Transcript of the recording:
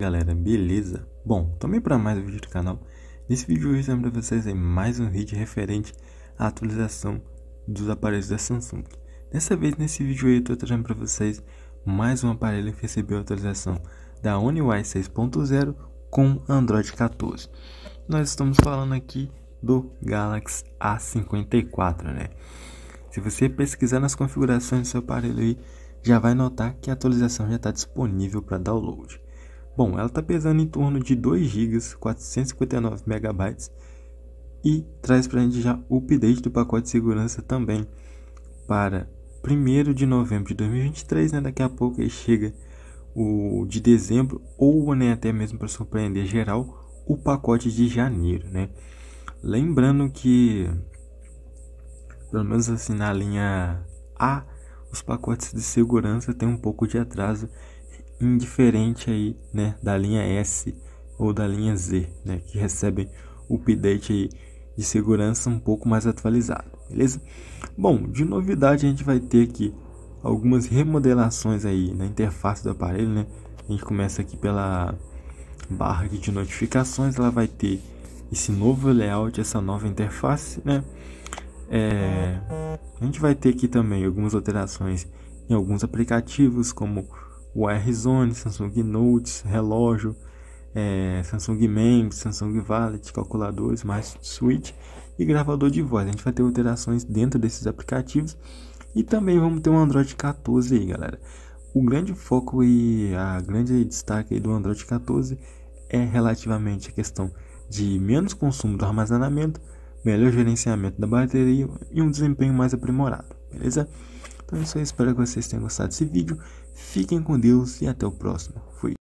Galera, beleza? Bom, também para mais um vídeo do canal. Nesse vídeo eu trazendo para vocês mais um vídeo referente à atualização dos aparelhos da Samsung. Dessa vez, nesse vídeo eu estou trazendo para vocês mais um aparelho que recebeu a atualização da One UI 6.0 com Android 14. Nós estamos falando aqui do Galaxy A54, né? Se você pesquisar nas configurações do seu aparelho aí, já vai notar que a atualização já está disponível para download. Bom, ela está pesando em torno de 2 GB, 459 MB e traz para a gente já o update do pacote de segurança também para 1 de novembro de 2023, né? daqui a pouco aí chega o de dezembro ou né, até mesmo para surpreender geral o pacote de janeiro, né? Lembrando que pelo menos assim na linha A, os pacotes de segurança têm um pouco de atraso indiferente aí, né, da linha S ou da linha Z, né, que recebem o update aí de segurança um pouco mais atualizado, beleza? Bom, de novidade a gente vai ter aqui algumas remodelações aí na interface do aparelho, né? A gente começa aqui pela barra de notificações, ela vai ter esse novo layout, essa nova interface, né? É, a gente vai ter aqui também algumas alterações em alguns aplicativos, como o R-Zone, Samsung Notes, relógio, é, Samsung Mame, Samsung Wallet, calculadores, Smart Switch e gravador de voz. A gente vai ter alterações dentro desses aplicativos e também vamos ter um Android 14 aí, galera. O grande foco e a grande destaque do Android 14 é relativamente a questão de menos consumo do armazenamento, melhor gerenciamento da bateria e um desempenho mais aprimorado, beleza? Então é isso aí, espero que vocês tenham gostado desse vídeo. Fiquem com Deus e até o próximo. Fui.